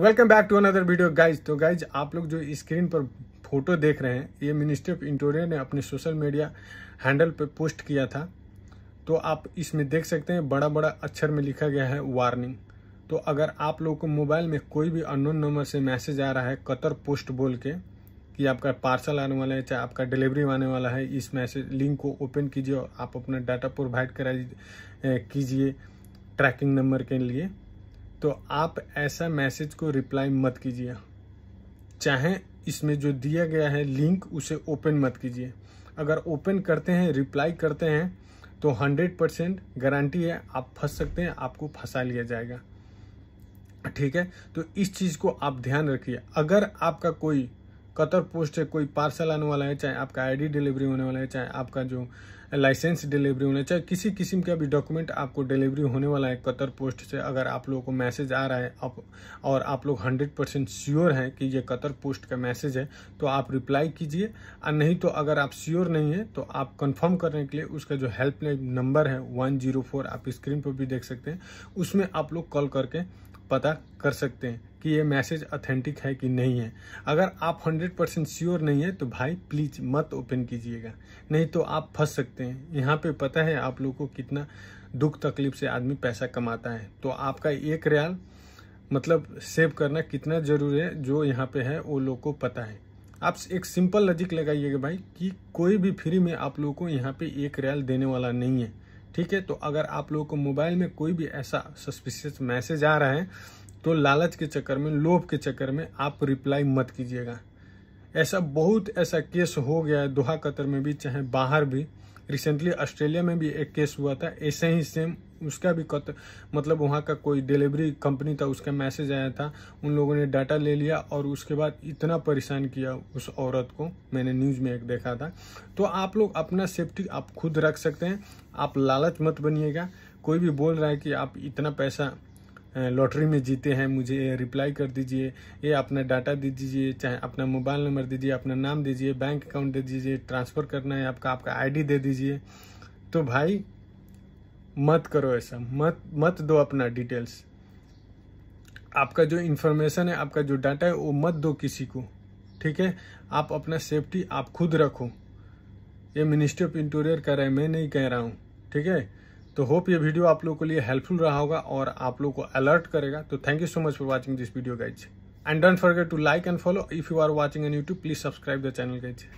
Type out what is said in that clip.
welcome back to another video guys तो guys आप लोग जो स्क्रीन पर फोटो देख रहे हैं ये मिनिस्ट्री ऑफ इंटीरियर ने अपने सोशल मीडिया हैंडल पर पोस्ट किया था तो आप इसमें देख सकते हैं बड़ा बड़ा अक्षर में लिखा गया है वार्निंग तो अगर आप लोग को मोबाइल में कोई भी अननोन नंबर से मैसेज आ रहा है कतर पोस्ट बोल के कि आपका पार्सल आने वाला है चाहे आपका डिलीवरी आने वाला है इस मैसेज लिंक को ओपन कीजिए और आप अपना डाटा प्रोवाइड करा कीजिए ट्रैकिंग नंबर के लिए तो आप ऐसा मैसेज को रिप्लाई मत कीजिए चाहे इसमें जो दिया गया है लिंक उसे ओपन मत कीजिए अगर ओपन करते हैं रिप्लाई करते हैं तो 100 परसेंट गारंटी है आप फंस सकते हैं आपको फंसा लिया जाएगा ठीक है तो इस चीज़ को आप ध्यान रखिए अगर आपका कोई कतर पोस्ट है कोई पार्सल आने वाला है चाहे आपका आईडी डिलीवरी होने वाला है चाहे आपका जो लाइसेंस डिलीवरी होना चाहिए किसी किस्म का भी डॉक्यूमेंट आपको डिलीवरी होने वाला है कतर पोस्ट से अगर आप लोगों को मैसेज आ रहा है आप और आप लोग हंड्रेड परसेंट श्योर हैं कि ये कतर पोस्ट का मैसेज है तो आप रिप्लाई कीजिए और नहीं तो अगर आप श्योर नहीं है तो आप कन्फर्म करने के लिए उसका जो हेल्पलाइन नंबर है वन जीरो फोर आप स्क्रीन पर भी देख सकते हैं उसमें आप लोग कॉल करके पता कर सकते हैं कि ये मैसेज ऑथेंटिक है कि नहीं है अगर आप 100 परसेंट श्योर नहीं है तो भाई प्लीज़ मत ओपन कीजिएगा नहीं तो आप फंस सकते हैं यहाँ पे पता है आप लोग को कितना दुख तकलीफ से आदमी पैसा कमाता है तो आपका एक रियाल मतलब सेव करना कितना ज़रूरी है जो यहाँ पे है वो लोग को पता है आप एक सिंपल लॉजिक लगाइएगा भाई कि कोई भी फ्री में आप लोगों को यहाँ पे एक रियाल देने वाला नहीं है ठीक है तो अगर आप लोगों को मोबाइल में कोई भी ऐसा सस्पिशियस मैसेज आ रहा है तो लालच के चक्कर में लोभ के चक्कर में आप रिप्लाई मत कीजिएगा ऐसा बहुत ऐसा केस हो गया है दोहा कतर में भी चाहे बाहर भी रिसेंटली ऑस्ट्रेलिया में भी एक केस हुआ था ऐसे ही सेम उसका भी कत मतलब वहाँ का कोई डिलीवरी कंपनी था उसका मैसेज आया था उन लोगों ने डाटा ले लिया और उसके बाद इतना परेशान किया उस औरत को मैंने न्यूज़ में एक देखा था तो आप लोग अपना सेफ्टी आप खुद रख सकते हैं आप लालच मत बनिएगा कोई भी बोल रहा है कि आप इतना पैसा लॉटरी में जीते हैं मुझे रिप्लाई कर दीजिए ये अपना डाटा दे दीजिए चाहे अपना मोबाइल नंबर दीजिए अपना नाम दीजिए बैंक अकाउंट दे दीजिए ट्रांसफ़र करना है आपका आपका आईडी दे दीजिए तो भाई मत करो ऐसा मत मत दो अपना डिटेल्स आपका जो इन्फॉर्मेशन है आपका जो डाटा है वो मत दो किसी को ठीक है आप अपना सेफ्टी आप खुद रखो ये मिनिस्ट्री ऑफ इंटीरियर कर रहे हैं मैं नहीं कह रहा हूँ ठीक है तो होप ये वीडियो आप लोगों के लिए हेल्पफुल रहा होगा और आप लोग को अलर्ट करेगा तो thank you so much for watching this video guys and don't forget to like and follow if you are watching an YouTube please subscribe the channel guys